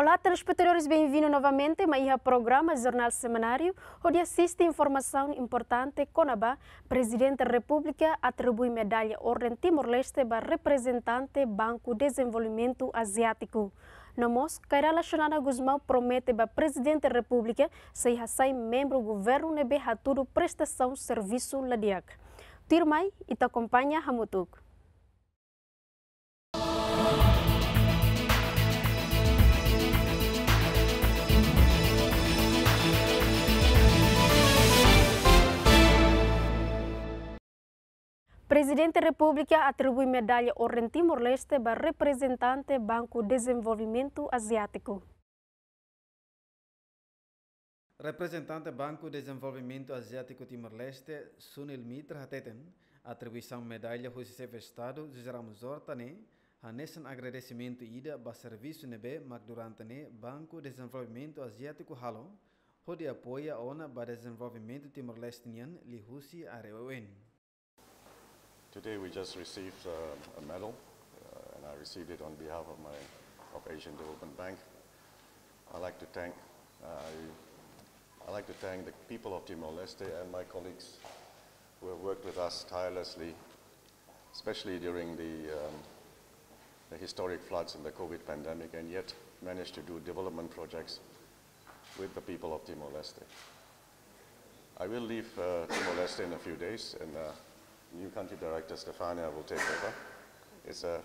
Olá, telespectadores, bem-vindos novamente a ao programa Jornal Semanário, onde assiste informação importante. Conabá, presidente da República, atribui medalha Ordem Timor-Leste para representante Banco Desenvolvimento Asiático. Nomos, Kairala Shonana Guzmão promete para presidente da República se sair membro do governo nebe tudo prestação serviço ladiak. Tirmai, e te acompanha Hamutuk. Presidente da República atribui medalha ao Timor-Leste para representante Banco Desenvolvimento Asiático. Representante Banco Desenvolvimento Asiático Timor-Leste, Sunil Mitra Hateten, atribuição medalha ao chefe de Estado, Hortane, né? a nesse agradecimento ida para serviço nebe Magdurantane né? Banco Desenvolvimento Asiático Halo, onde apoia a para desenvolvimento timor-leste Lihusi Areoen. Today we just received uh, a medal, uh, and I received it on behalf of my of Asian Development Bank. I'd like to thank i like to thank the people of Timor-Leste and my colleagues who have worked with us tirelessly, especially during the, um, the historic floods and the COVID pandemic, and yet managed to do development projects with the people of Timor-Leste. I will leave uh, Timor-Leste in a few days, and uh, new country director Stefania will take over. It's a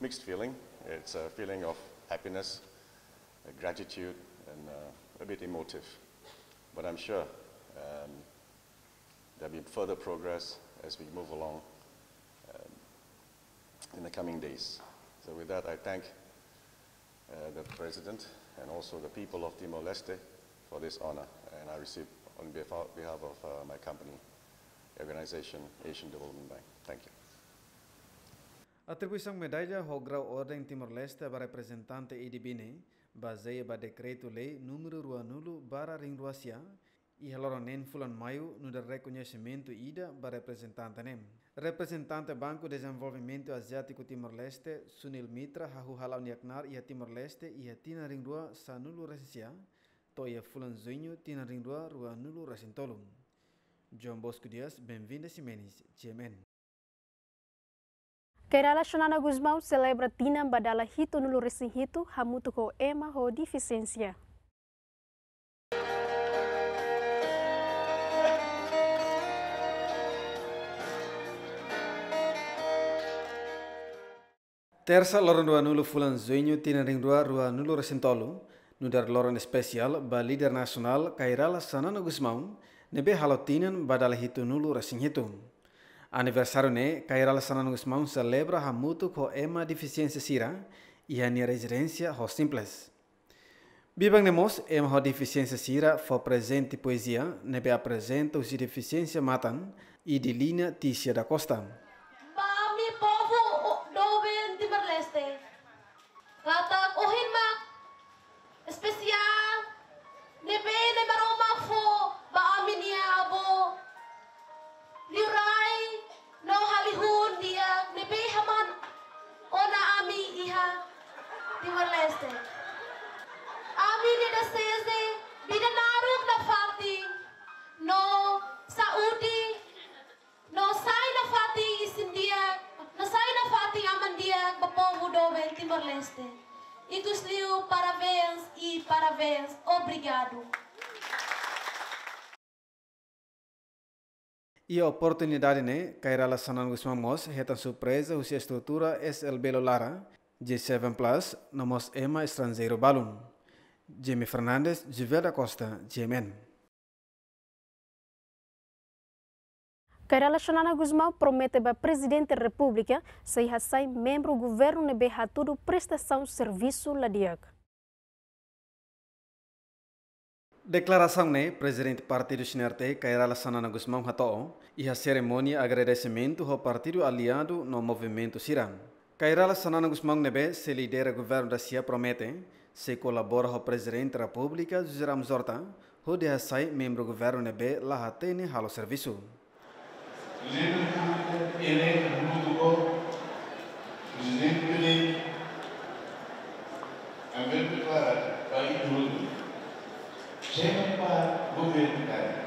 mixed feeling. It's a feeling of happiness, gratitude, and uh, a bit emotive. But I'm sure um, there'll be further progress as we move along um, in the coming days. So with that, I thank uh, the President and also the people of Timor-Leste for this honor, and I receive on behalf of uh, my company organization, Asian Development Bank. Thank you. Atribui medalha ho grau ordem Timor-Leste ba representante idibine, baseia ba decreto lei número 20 barra ringruasia, e halora nen fulan maio no de reconhecimento ida ba representante nem. Representante Banco de Desenvolvimento Asiático Timor-Leste, Sunil Mitra, hahu halau niaknar ia Timor-Leste ia tina ringrua sanulu resensia, toia fulan zuinho tina ringrua rua nulu resentolum. John Bosco Dias, Benvinda Simenes, GMN. Kerala Shonana Guzmão celebra Tina Badala Hito no Lurisi Hito, hamutu com ema ho Ficência. Terça loran dua nulu fulan zuinyu tina ring dua rua nulu resintolu, nudar loran espesial Bali nasional Kerala Sanana Guzmão, nebe halotinen badal hitu nulu rasing hitum. Aniversário ne cairá San Guzmán celebra selebra mutu ema deficiência sira iha ni residencia ho simples. Bibang nemos ema ho deficiência sira fo presenti poesia nebe presento si deficiência matan i di linea tisia da Costa. A Leste. da de CSD bida naruk fati no saúde, no sai na fati isindia no sai na fati amandia bapongo dobe Timor Leste. E dos liu parabéns e parabéns. Obrigado. E a oportunidade, né? Cairala Sanan Guzmán Mos, reta surpresa, a estrutura é o Belo Lara. G7 Plus, nomos Ema Estrangeiro Balum, Jimmy Fernandes, Juvel da Costa, GMN. Kerala Shonana Guzmão promete para o presidente da República se sai membro do governo e beha tudo prestação de serviço ladiaca. Declaração né, presidente do Partido Chinerte, Kairala Sanana Guzmão Hatao, e a cerimônia agradecimento ao Partido Aliado no Movimento Siram. Cairala Sanana Gusmão Nebe, se lidera o governo da CIA, promete se colabora com o presidente da República, José Ramos Horta, onde sai membro do governo Nebe, lá atende ao serviço. Presidente a ver declarado para mundo, sempre para o governo Cairala,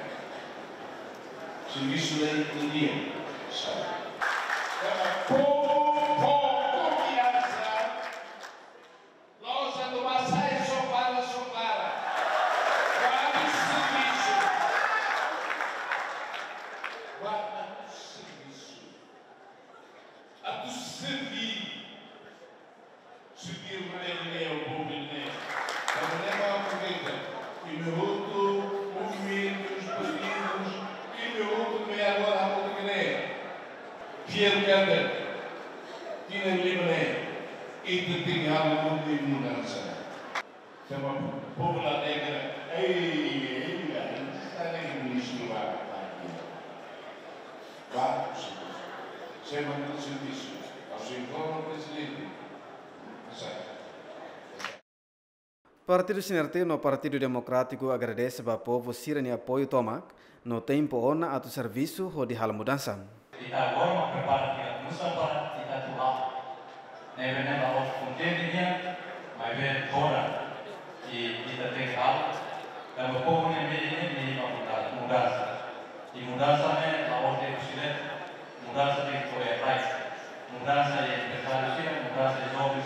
serviço da economia, sabe? Partido Sinerte no Partido Democrático agradece ao povo sirene apoio tomac no tempo ona tu serviço ho di hal mudança. Kita goma prepara musa para kita tuha. Neve neva of contente dia, mas ver fora que kita tem hal. Dan o povo ne me ne me mudança. E mudança ne la ordem presidente, mudança tem que foi a Mudança de empresários, mudança de novos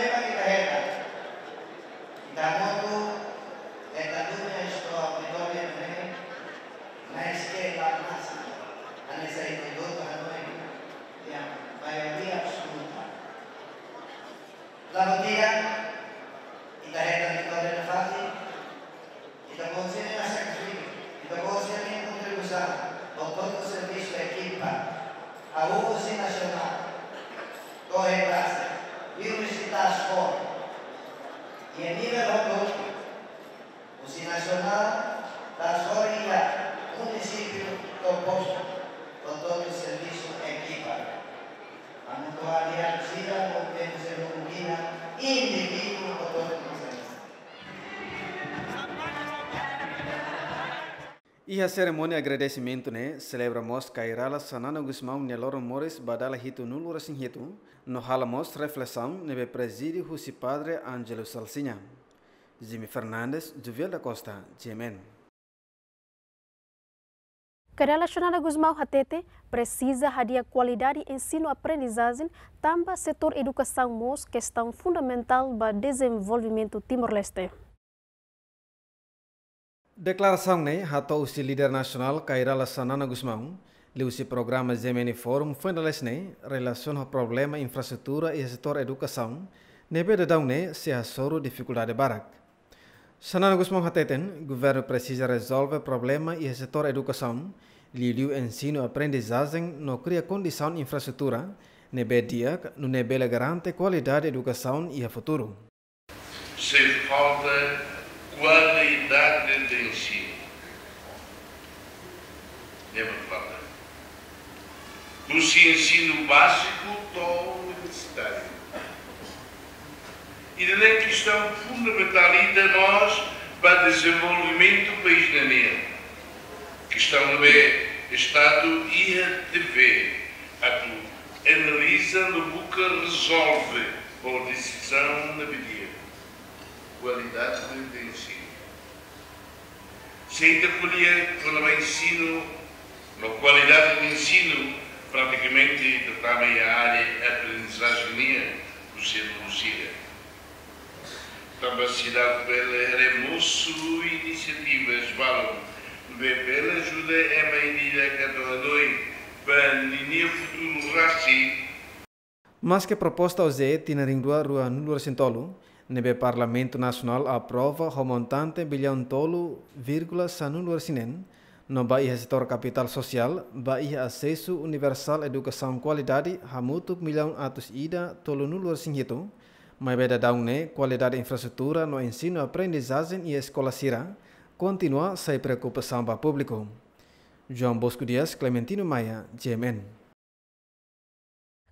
any other Durante a cerimônia de agradecimento, né, celebramos Kairala Sanana Guzmão Neloro Mores Badala Hito Nulura hitu no halamos reflexão nebe presídio husi Padre angelo Salsinha. Jimmy Fernandes, Juvel da Costa, Jemen. Kairala Sanana gusmau Hatete precisa hadia qualidade ensino-aprendizagem também setor educação mos questão fundamental ba desenvolvimento Timor-Leste. Deklarasi ini atau usi nasional nasional Kaira Lassanana Guzmão, liusi program Zemeni Forum fundales ini relação ao problema infraestrutura e setor edukasi nebe de ne se a soro dificuldade barak. Sanana Guzmão hateten, governo precisa resolve problema e setor li liu ensino aprendizagem no kria condição infrastrutura nebe dia, no nebe garante kualitas edukasi e a futuro. Se qualidade de ensino. Lembra do papel? Do ensino básico ao universitário. E ele é questão é fundamental ainda nós para o desenvolvimento do país na minha. Questão não é Estado e a TV. A tu analisa, no buca, resolve. Ou decisão na medida qualidade do ensino. Sem colher quando o ensino, na qualidade do ensino, praticamente também a área de aprendizagem do ser Lucida. Capacidade pela remoço iniciativas valam pela ajuda é medida que a para o futuro raci. Mas que proposta hoje tinha rua no Luar Nebe Parlamento Nacional aprova o montante bilhão tolo, vírgula sanulor sinen, no baia setor capital social, baia acesso universal educação qualidade, hamutuk milhão atos ida tolo nulor sinhito, mas beda daune qualidade infraestrutura no ensino aprendizagem e escola sira, continua sem preocupação para o público. João Bosco Dias, Clementino Maia, GMN.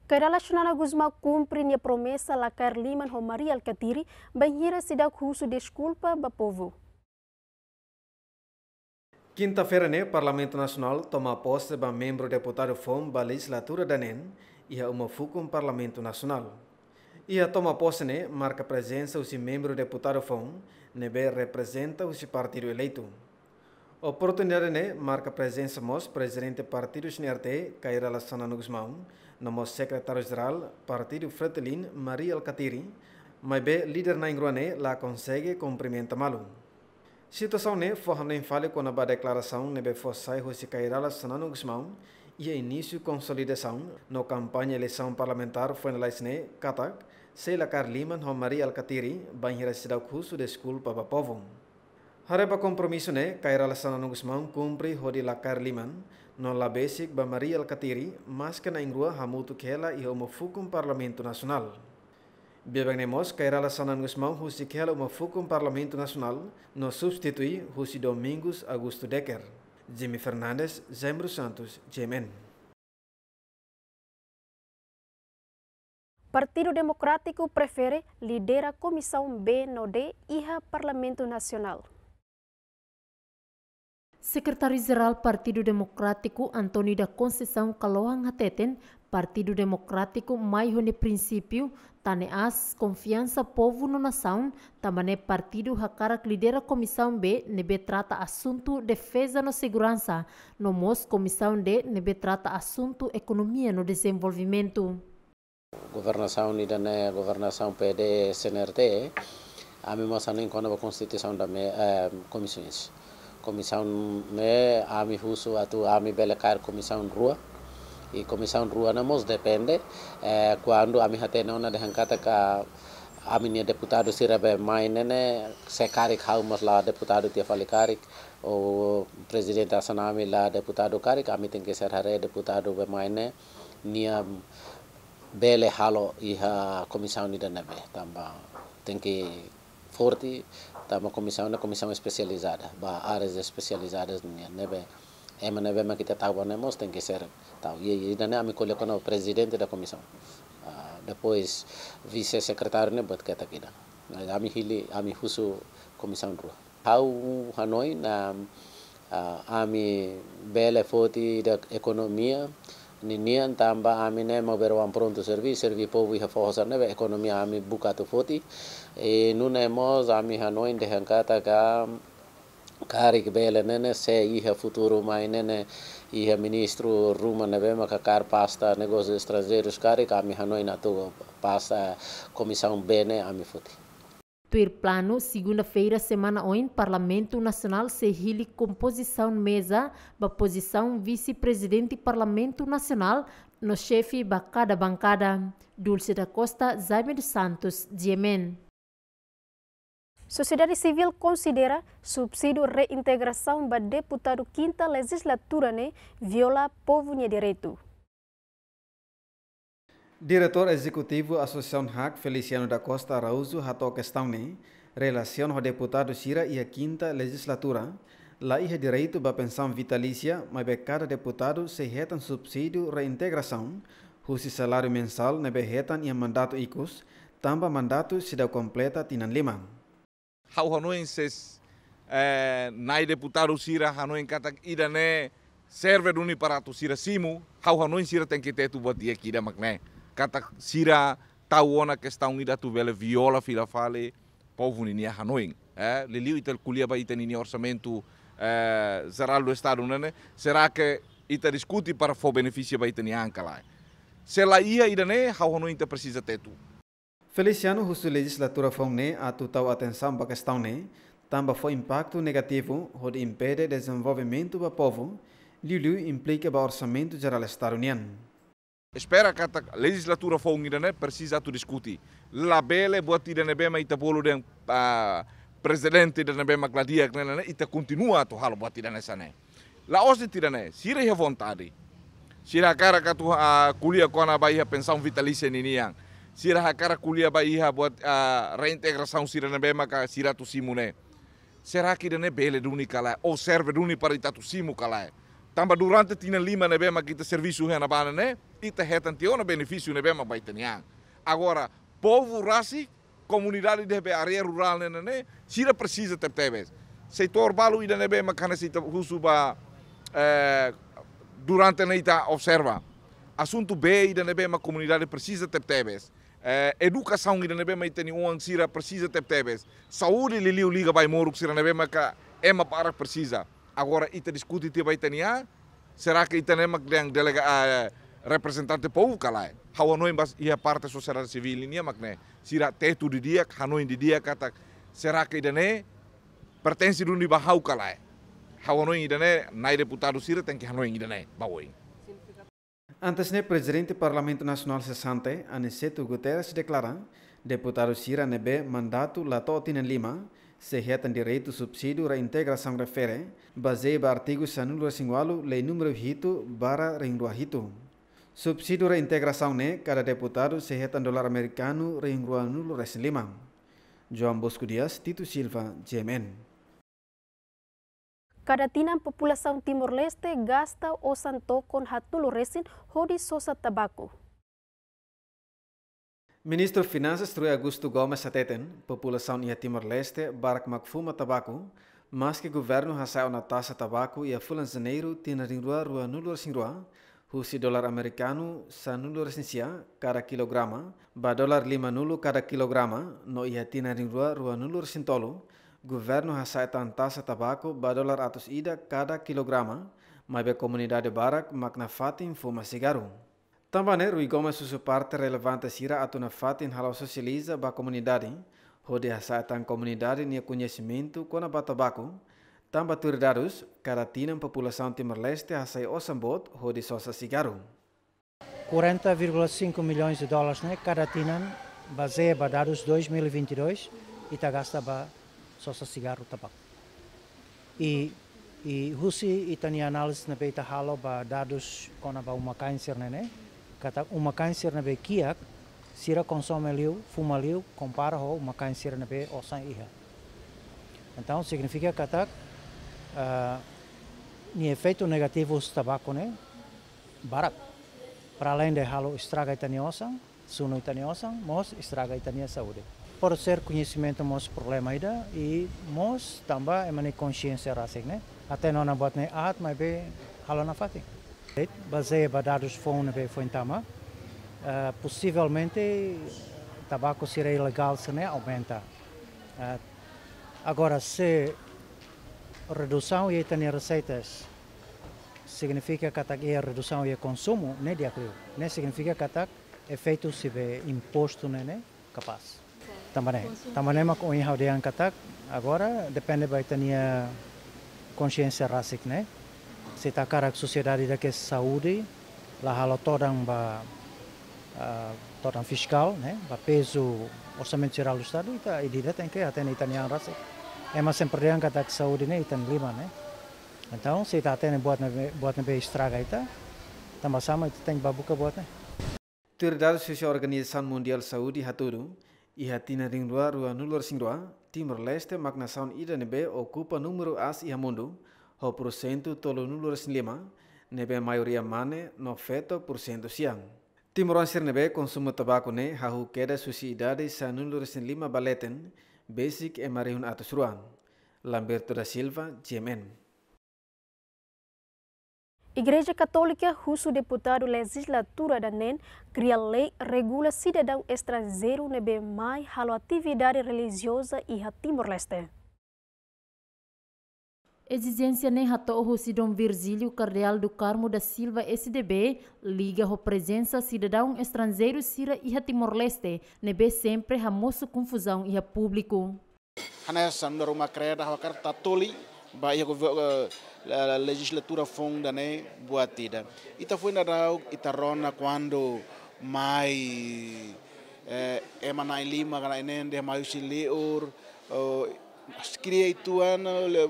Kerala Shunana Guzma cumpre a promessa la Carliman Romari Alcatiri, banheira cidade russo desculpa ba povo. Quinta-feira, né, Parlamento Nacional toma posse ba membro deputado FOM ba legislatura da NEN e a uma fucum Parlamento Nacional. E a toma posse, né, marca presença os membro deputado FOM, nebe representa os partido eleito. Oportunidade né? marca a presença mos presidente do Partido Sinerte, Caira Lassana Nugusmão, no secretário-geral Partido Fretelin, Maria Alcatiri, mas bem líder na Ingruane né? lá consegue cumprimenta malu. Situação né foi nem fale com a declaração né be foi sai José Caira Lassana Nugusmão e a início consolidação no campanha eleição parlamentar foi na né Katak, Seila Carliman, Maria Alcatiri, banheira cidade curso de escola para povo. Harapa ba kompromiso ne kaira lasana nungus maung kumpri hodi lakar liman non la basic ba Mariel Katiri mas kena ingrua hamutu kela i homo nasional. Biabang ne mos kaira lasana nungus maung husi kela homo fukum parlamento nasional no substitui husi domingus agustu deker. Jimmy Fernandes, Zembro Santos, JMN. Partido Demokratiku prefere lidera komisau B no D iha Parlamento Nacional. Secretario-Geral Partido Democrático Antônio da Conceição Caloang Hateten, Partido Democrático maior ne princípio, tane as confiança povo no nação, também partido hakara lidera comissão B nebe trata assunto defesa no segurança, no mos comissão D nebe trata assunto economia no desenvolvimento. Governação nida dane governação PD SNRT, a mim mas quando a constituição da eh, comissões. comisaun me ami husu atu ami belekar comisaun rua I comisaun rua namus depende eh, cuando ami hatene dehan dehankata ka ami ni deputado sirabe mainene sekarik hau mas la deputado tia falikarik o presidente asanami la deputado karik ami ser serhare deputado be maine nia bele halo iha comisaun ida nebe tamba tinke forti tá uma comissão na comissão especializada ba áreas especializadas né nebe ema nebe ma kita tahu né mos tem que ser tal e e dane ami colhe com o presidente da comissão uh, ah, depois vice secretário né bot kata kida ami hili ami husu comissão rua hau hanoi na uh, ah, ami bele foti da economia ninian tamba ami ne ma berwan pronto servi servi povi ha fosa nebe economia ami buka tu foti E nunemos ami hanoi de hangata ga karik bele nene se iha futuro mai nene iha ministro ruma neve ma kakar pasta negócios estrangeiros karik ami hanoi atu pasta comissão bene ami futi. Per plano, segunda-feira, semana ontem, Parlamento Nacional se reúne composição mesa ba posição vice-presidente Parlamento Nacional no chefe cada bancada. Dulce da Costa, Zaime dos Santos, Diemen. Sociedade Civil considera subsídio reintegração para deputado quinta legislatura né, viola povo né direito. Diretor Executivo Associação HAC Feliciano da Costa Araújo ratou questão né, relação ao deputado Sira e a quinta legislatura. Lá é direito para pensão vitalícia, mas cada deputado se retam subsídio reintegração, cujo salário mensal nebe retan em mandato icus, também mandato se dá completa tinan lima hauhanoenses eh, nai deputado sira hanoen kata ida ne server duni para tu sira simu hauhanoen sira tem que ter tu buat dia kira makne kata sira tau ona questão ida tu vela viola fila fale povo ni hanoen eh liliu itel kulia ba itani ni orçamento eh, geral do estado nene será que ita discute para fo benefício ba itani anca lá se lá ia ida ne hauhanoen te precisa ter tu Feliciano Russo Legislatura Fomne atu tau atenção para a questão tamba também impacto negativo impede desenvolvimento do povo, liu implica o orçamento geral Estado União. Espera kata legislatura fongira né precisa tu discuti. Labele buat tidak nebe ma ita polu den uh, presidente dan nebe ma gladia kena ita continua tu hal buat tidak nesane. La os tidak ne sirih vontade. Sira cara kata uh, kuliah kona bayi pensão vitalícia niniang. sira hakara kuliah ba iha buat uh, reintegração sira nebe maka sira tu simu ne. Será que dene é bele duni kalai ou serve duni para ita tu simu kalai. Tamba durante tina lima nebe maka ita serviço hena bana ne, ita hetan tiona benefício nebe maka baitaniang. Agora, povo rasi, comunidade de área rural ne ne, sira precisa teptebes. Setor balu ida nebe maka nesita husu ba eh, durante ita observa. Assunto B, ida nebe maka comunidade precisa teptebes. eduka educação que nebe mai teni uang um sira persisa tep tebes. Saúde lili liga bai moruk sira nebe mai ka ema parak persisa Agora ita diskuti tiba vai nia, a será que ita nema yang delega e a representante pou kalai. Hawa noin bas ia parte sosial civil ini makne. Sira tetu di dia hanoin di dia kata será que ita ne dun di bahau kalai. Hawa noin ida ne nai deputado sira tengki hanoin ida ne bawoin. Antes, Presiden presidente do Parlamento Nacional cessante, Aniceto Guterres, declara deputados Sira Nebe mandato lato tinen lima, se direitu direito subsídio para integração refere, baseia artigu artigo sanulo singualo lei número bara barra ringrua hito. Subsídio para integração ne, cada deputado se dolar dólar americano ringrua nulo res lima. João Bosco Dias, Tito Silva, GMN. Kada tinan populasaun Timor-Leste gasta osan tokon hatulu resin hodi sosa tabako. Ministro Finanzas Rui Augusto Gomes Ateten, populasaun ia Timor-Leste, barak makfuma tabako, mas que governo hasai na tasa tabako ia fulan zaneiro tina ringrua rua nulur singrua, husi dolar amerikanu sa nulur sinsia kada kilograma, ba dolar lima nulu kada kilograma, no ia tina ringrua rua nulur sintolu, governo taxa de tabaco ba dólar atos ida cada quilograma, mas a comunidade barak makna fatin fuma cigarro. Também, Rui Gomes susu parte relevante sira atuna fatin halau socializa ba comunidade, hode a comunidade nia conhecimento kona ba tabaco, dados, turdarus, caratina população timor-leste hasai osambot hode sosa cigarro. 40,5 milhões de dólares, né? Caratina, baseia para dados 2022 e está gasta para sosa só cigarro I i husi itani analis na beta halo ba dadus kona ba uma sir nene. kata uma sir na be kiak sira konsome liu fuma liu kompara ho uma câncer na be osan iha então significa kata uh, ni efeito negativo os tabaco ne barak para além halo estraga itani osan suno itani osan mos istraga itani saúde por ser conhecimento mos problema ida e mos é emani consciência rasik né até não na botne at mas be halona baseado baseia dados fone be foi tama uh, possivelmente tabaco será ilegal se né aumenta uh, agora se redução e tem receitas significa que a redução e consumo né de acordo né significa que efeito é se vê imposto né, né capaz também. Também mas com isso de ancatak, agora depende vai ter consciência racic, né? Se tá cara sociedade da que saúde, lá halo torang ba uh, torang fiscal, Ba peso orçamento geral do estado, ita idida tem que até tania rasik É mas sempre de ancatak saúde né, itan lima, ne Então, se tá atene buat na buat be estraga ita, tambah sama itu tem babuka buatnya. Tirdal Sosial organisasi Mundial Saudi? haturu, Iha tina ring dua rua nulur sing dua, Timor-Leste magnação ida nebe okupa numero as iha mundo, ho porcento tolo nulur sing lima, nebe maioria mane no feto porcento siang. Timor-Leste nebe konsumo tabaco ne hahu susi suicidade sa nulur sing lima baleten, basic e marihun atus ruang. Lamberto da Silva, GMN. Igreja Católica Russo, deputado legislatura da NEN, cria lei regula cidadão estrangeiro na BMI, halo atividade religiosa e a Timor-Leste. Exigência nem hatorro Dom Virgílio Cardeal do Carmo da Silva SDB liga a presença cidadão estrangeiro Sira e Timor-Leste, nebe sempre ramoso confusão e a público. Hanessa, uma creda, uma carta toli, a legislatura funda né boa boatida ita tá foi na itarona tá quando mai eh, emanai lima kana mais de mai siliur oh, skria ituan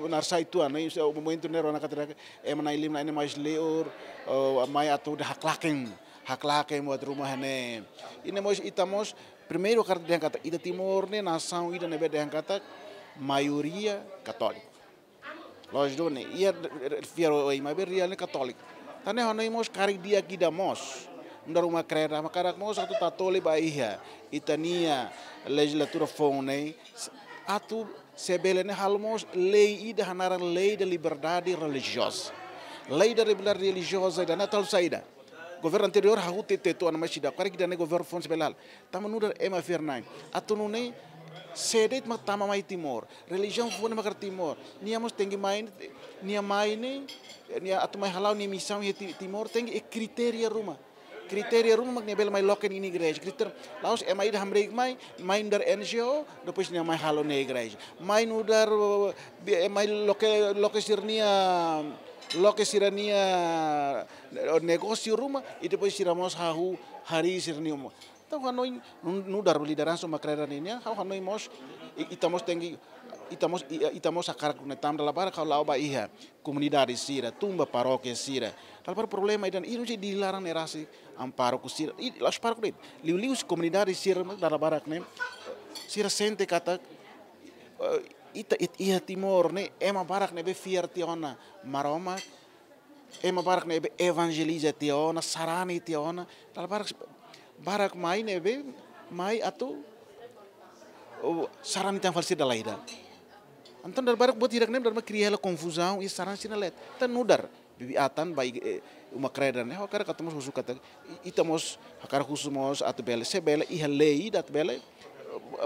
narsai tuan ne so momento ne rona katera emanai lima ainda mais siliur oh, mai atu de haklaken haklaken buat rumah né? ne ini mos itamos primeiro carta de kata ita timor né nação ida neve de kata maioria católica Lojone, ia fiero oi ma berria ne katolik. Tane hono imos kari dia kida mos. Ndar uma ma karak mos atu tatole ba iha. Itania legislatura fone atu sebele ne halmos lei ida hanaran lei de liberdade religiosa. Lei de liberdade religiosa da natal saida governo anterior ha hute te an anama shida kwari kidane governo fons belal tamanudar ema atunu atunune sedet ma tama mai timor religion fone ma timor nia mos tengi main nia main nia atu mai halau nia misau hi timor tengi e kriteria ruma kriteria rumah mak bel mai loken ini igreja kriter laos e mai ham reik mai main dar ngo depois nia mai halau nia igreja e main udar uh, e mai loke loke sirnia lo que sirania o negócio ruma e depois tiramos hahu hari sirniuma então hanoi nu dar liderança uma carreira ninia hau quando mos itamos tengi itamos itamos a cara com netam da labara kau lau bahia comunidade sira tumba paróquia sira talpar problema e idan iru si dilarang nerasi amparo lá i las parkulit liu liu comunidade sira da labara kne sira sente kata eh, ita it iha timor ne ema barak ne be fiar tiona maroma ema barak ne be evangeliza tiona sarani tiona tal barak barak mai ne be mai atu oh, sarani tan dalai laida antan dar barak buat hirak ne dar ma kriya la confusão e iya, saran sina let tan nudar atan bai eh, uma kreda ne ya, hakara katamos husu kata itamos hakar husu mos atu bele sebele iha lei dat bele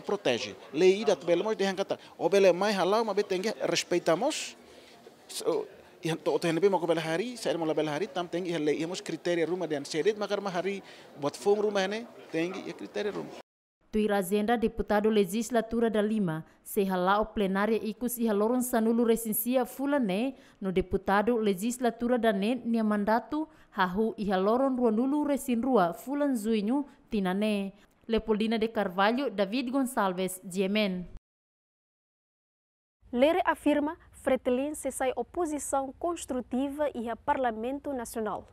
protege. Leidat belemos de hankata. O bele mai halau ma betenge respeitamos. ihan to oten be mako saya mo label hari, tam tengi hele iemos kriteria rumah dan sedet makar hari buat fong rumah ne tengi ya kriteria rumah Tui razenda deputado legislatura da Lima, se halao plenaria ikus e sanulu recensia fulane no deputado legislatura da NE nia mandato hahu e haloron ruanulu resinrua fulan zuinho tinane. Leopoldina de Carvalho, David Gonçalves, Diemen. Lere afirma Fretilin se sai oposição construtiva e a Parlamento Nacional.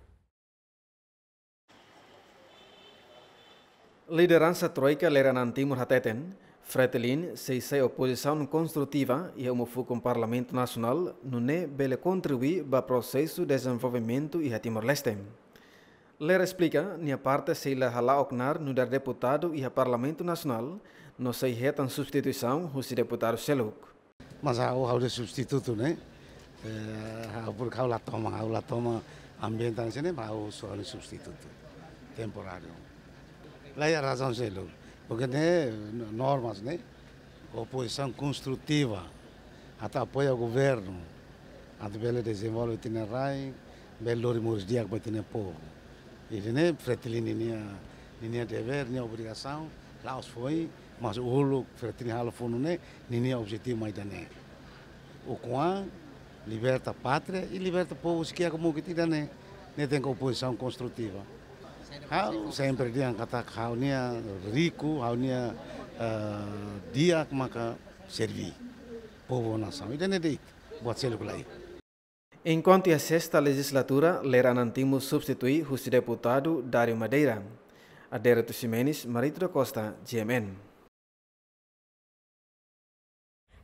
Liderança troika lera nantimur hateten, Fretilin se sai oposição construtiva e uma Mofu com Parlamento Nacional, não é bele contribuir para o processo de desenvolvimento e a Timor-Leste. Lera explica, nia parte é se la hala oknar no dar deputado e a Parlamento Nacional, não sei retan substituição, o si deputado Seluk. É mas há o hau de é substituto, né? Hau por hau la toma, hau la toma ambiental, né? Mas o só de substituto, temporário. Lá é a razão Seluk, porque né, normas, né? Oposição construtiva, até apoio ao governo, até belo desenvolve tinerai, belo rimos diaco povo ele Irene, né? Fretilini tinha tinha dever, tinha né? obrigação, lá os foi, mas o rolo Fretilini halo foi né, tinha é objetivo mais dané. O Kuan liberta a pátria e liberta o povo que é como que tira né, né tem oposição construtiva. Hal sempre dia kata hal nia rico, hal nia ah, dia maka é servi povo nação. E daí né deit, buat seluk lain. Enquanto a sexta legislatura, Leran Nantimo substitui o deputado Dário Madeira. Adereto Ximenes, Marito da Costa, GMN.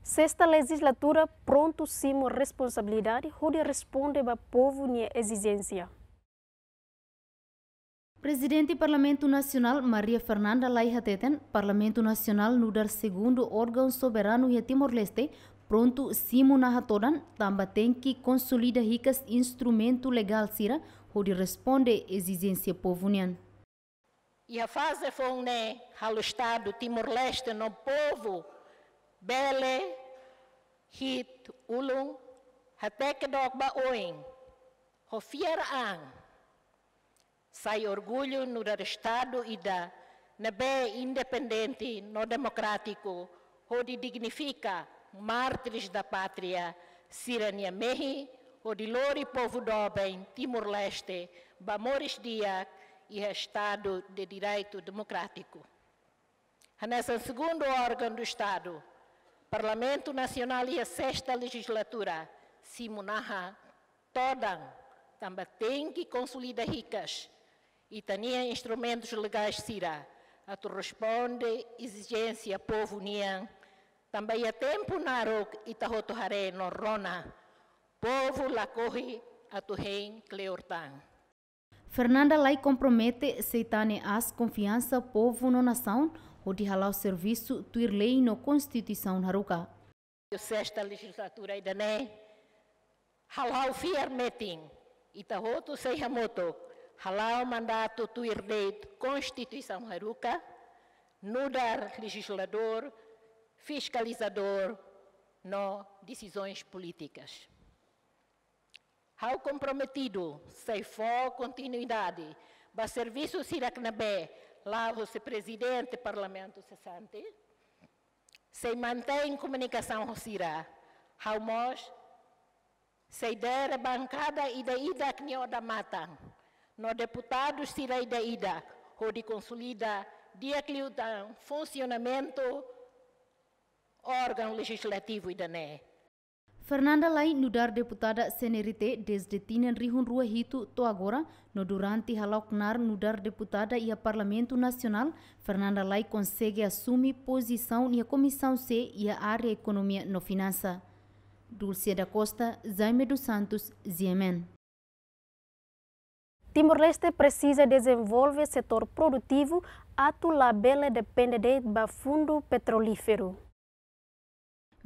Sexta legislatura, pronto simo responsabilidade, onde responde ao povo e exigência. Presidente do Parlamento Nacional Maria Fernanda Laihateten, Parlamento Nacional no dar segundo órgão soberano em Timor-Leste, Pronto, simuna hatoran tamba que consolida ricas instrumento legal sira, onde responde exigência povunian. E a fase foi né, ao Estado Timor-Leste, no povo, bele, hit, ulung, até que dogba oin, hofier ang. Sai orgulho no Estado e da, na be independente, no democrático, onde dignifica mártires da pátria, Sirania Mehi, Odilori Povo Doben, Timor-Leste, Bamores Diak e Estado de Direito Democrático. Nessa segundo órgão do Estado, Parlamento Nacional e a sexta legislatura, Simunaha, Todan, também tem que consolidar ricas e tania instrumentos legais Sira, a tu responde exigência povo união Tambaiatempurarok é no Rona. povo corre a tu rei Cleortan. Fernanda Lai compromete seitane as confiança povo no nação, o de halau serviço tuir lei no Constituição Haruka. O sexta legislatura ainda né, halau fiermetin, itahoto seihamoto, halau mandato tuir lei Constituição Haruka, nudar legislador, fiscalizador no decisões políticas. Ao comprometido, se for continuidade, para serviço Siracnabé, lá o presidente do Parlamento cessante, se mantém em comunicação com Sira, ao nós, se der a bancada e da ida que não da mata, no deputado Sira e da ida, ou de consolida, dia que funcionamento órgão legislativo da NE. Né? Fernanda Lai nudar deputada senerite desde tinen rihun rua hitu to agora, no durante haloknar nudar deputada e a Parlamento Nacional, Fernanda Lai consegue assumir posição ia Comissão C e a área Economia no Finança. Dulce da Costa, Jaime dos Santos, Ziemen. Timor-Leste precisa desenvolver setor produtivo, ato labela depende de fundo petrolífero.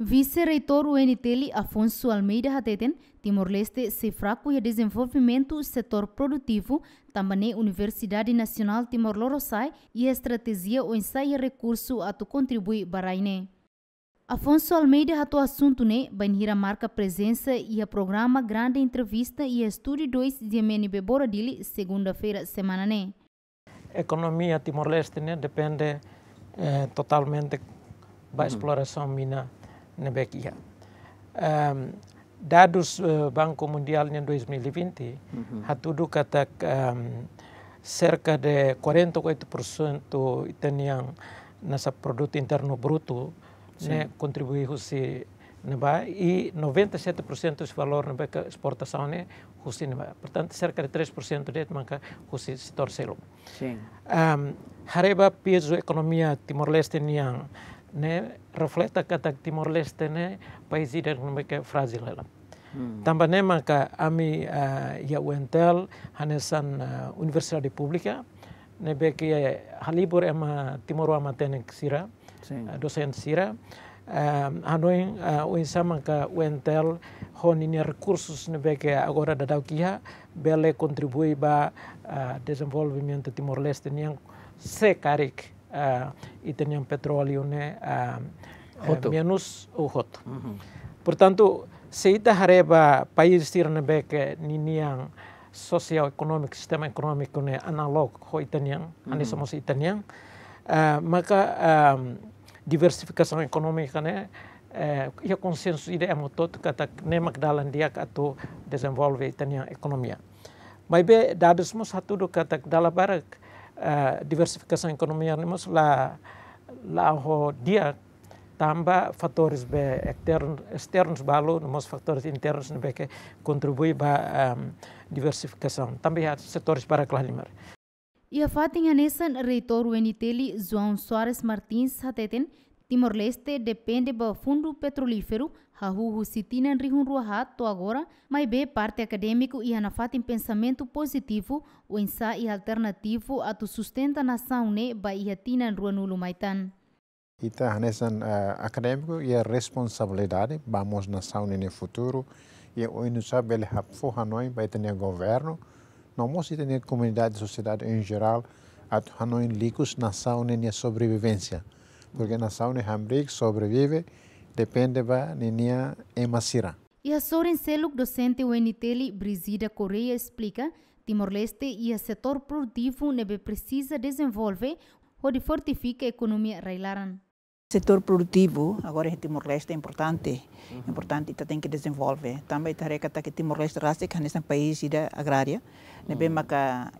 Vice-reitor UNTL Afonso Almeida Hateten, Timor-Leste, se fraco e desenvolvimento setor produtivo, também Universidade Nacional Timor-Leste e a estratégia o ensaio recurso a tu contribui baraine. Afonso Almeida hatu assunto né, banhira marca presença e a programa grande entrevista e estúdio 2 de MNB Borodili, segunda-feira semana né. Economia Timor-Leste né, depende eh, totalmente da exploração mina nebekia um, dadus uh, Banco Mundial mhm. em 2020 uhum. hatudu katak um, cerca de 48% yang, nasa produk interno bruto Sim. ne contribuiu se neba I 97% desse valor neba que exportação né husi neba portanto cerca de 3% det maka husi setor selo sim um, hareba peso ekonomia timor leste niang ne refleta kata Timor Leste ne paisi dan mereka Brazil lah. Hmm. Tambah ne maka ami uh, eh, ya UNTEL hanesan uh, eh, Universidade Pública ne beki ya e halibur ema Timor ama tenek sira uh, eh, dosen sira um, Hanoi uh, sama ka UNTEL hon ini rekursus ne beki agora dadau kia bele contribui ba uh, desenvolvimento Timor Leste yang sekarik e tenham petróleo né, menos o roto. Portanto, se ita hareba país tirne beke niniang sosioekonomik, sistema economic ne analog ho itaniang, mm mm-hmm. somos itaniang, uh, eh, maka um, diversificação econômica né, uh, ide emo todo kata ne magdalan dia kato desenvolve itaniang ekonomia. Maibe be mo satu do kata dalabarak, A eh, diversificação ekonomi mas lá lá o dia tambah fatores be externos, externos balu mas fatores internos be que contribui para um, diversificação também há setores para e a fatinga nesan reitor weniteli João Soares Martins hateten Timor-Leste depende do fundo petrolífero, Hahuhu Sitina Rihunruahato agora, mas bem parte acadêmico e anafata em pensamento positivo, o ensaio alternativo a tu sustenta nação ne Bahia Tina Ruanulo Maitan. Ita hanesan uh, acadêmico e a responsabilidade, vamos nação no futuro, e o inusabel hapfu Hanoi vai ter governo, não mostra ter comunidade e sociedade em geral, a Hanoi licus nação ne sobrevivência porque nação de é Hambrick sobrevive, depende da linha emacirá. É e a Soren Seluk, docente UNTL Brisida Correia, explica Timor-Leste e o setor produtivo neve precisa desenvolver ou de a economia railaran. Setor produtivo, agora em Timor-Leste, é importante. É importante e então tem que desenvolver. Também tarefa está que Timor-Leste é um país ida agrária. Né bem hum.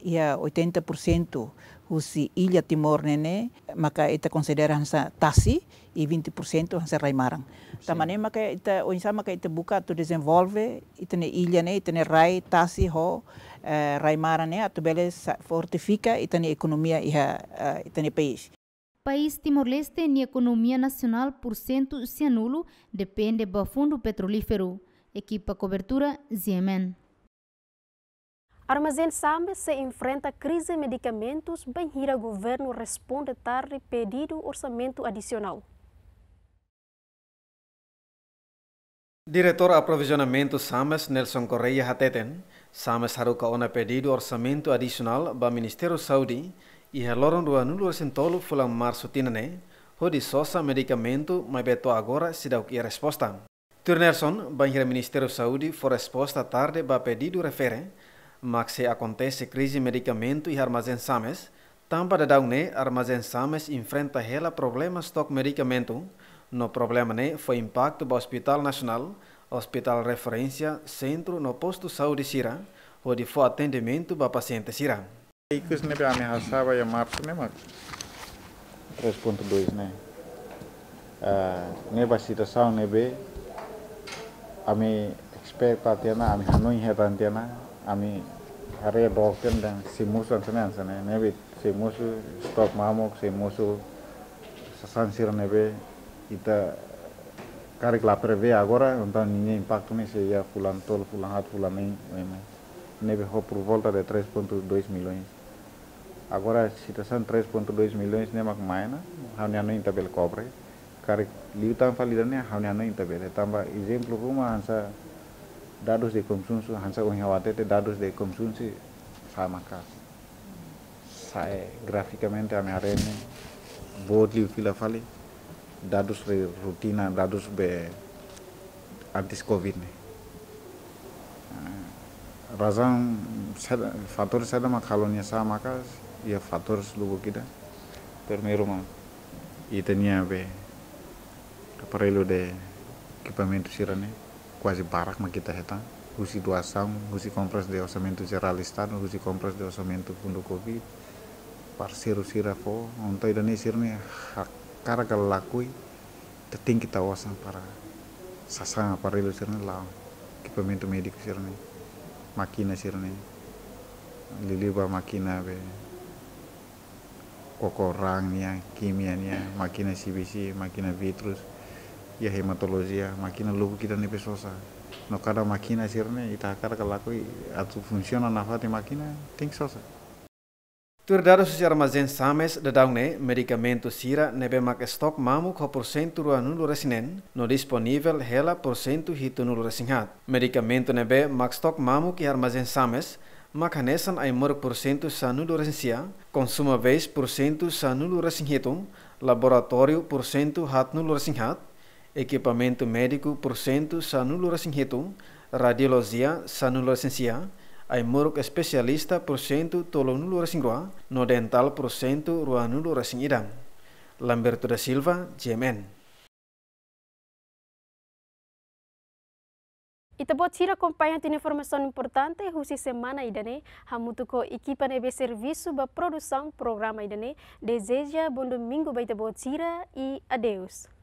ia 80% usi ilha Timor nene, maca ita considera hansa tasi e 20% hansa raimaran. Tamane maca ita oinsa maca ita buka tu desenvolve ita ne ilha ne ita ne rai tasi ho uh, eh, raimaran ne atu bele fortifica ita ne economia iha uh, ita ne país. País Timor-Leste e economia nacional por cento cianulo depende do fundo petrolífero. Equipa cobertura Ziemen. Armazém Sambe se enfrenta crise de medicamentos, bem o governo responde tarde pedido orçamento adicional. Diretor Aprovisionamento Sames Nelson Correia Hateten, Sames Haruka ona pedido orçamento adicional para o Ministério da Saúde Ia lorong dua foi lá em março tinane, hodi sosa medicamento mai beto agora se dau ia resposta. Turnerson, banheiro Ministério da Saúde, for resposta tarde para pedido refere, mas se acontece crise medicamento e armazém Sames, tampa da daune armazém Sames enfrenta hela problema estoque medicamento, no problema né foi impacto ba Hospital Nacional, Hospital Referência, Centro no Posto Saúde Sira, onde foi atendimento para paciente Sira. 2021-2025 ya Marso memang respon tu dois né ne basi ta sao nebe ami expert patiana ami hanoi hetantiana ami hare dokten dan simus dan sene sene nebe simus stok mamok simus sasan sir be ita carek la preve agora ni então impact impacto nem seja fulan tol fulan hat fulan nem nebe ho por volta de 3.2 milhões Agora, a situação 3.2 milhões nem é mais maina, hanya no intabel cobre. Cara, liu tam falida ne né? hanya no intabel. Tamba exemplo como hansa dados de consumo, hansa o hawate te dados de consumo se sama cas. Sai graficamente a minha rede, boat liu fila fali, dados de rotina, dados be antes covid né, ah, Razão, fator sedama kalonia sama cas, ya faktor seluruh kita, दा तर मेरे माँ इतनिया बे deh, de equipamento sirane kuasi barak mak kita heta dua usi doação usi kompres de orçamento geral estado usi compras parsir orçamento fundo covid itu nih sirane hak karena kalau lakui teting kita wasan para sasang sirane aparelho sirne lao medik sirane makina sirane lili ba makina be kokorangnya, kimianya, makina CBC, makina vitrus, ya hematologia, ya, makina lugu kita nepe sosa. No kada makina sirne ita akar kalakoi atu fungsional nafati fati makina ting que sosa. Turdaru secara mazen sames dadaugne medikamento sira nebe mak stok mamu ko porcento rua nulu resinen no disponível hela porcento hitu nulu resinhat. Medikamento nebe mak stok mamu ki armazen sames makanesan ay morok porcento sa nulo resensia, consuma vez por sa nulo resenjeton, laboratório por hat nulo resenhat, equipamento médico por sa nulo resenjeton, radiologia sa nulo resensia, ay especialista por tolo nulo resengroa, no dental porcento rua nulo resenidam. Lamberto da Silva, GMN. te pode ir acompanhando informação importante, Rússia semana idane, hamutu equipa de serviço para produção programa idane. Deseja bom domingo baita pode e adeus.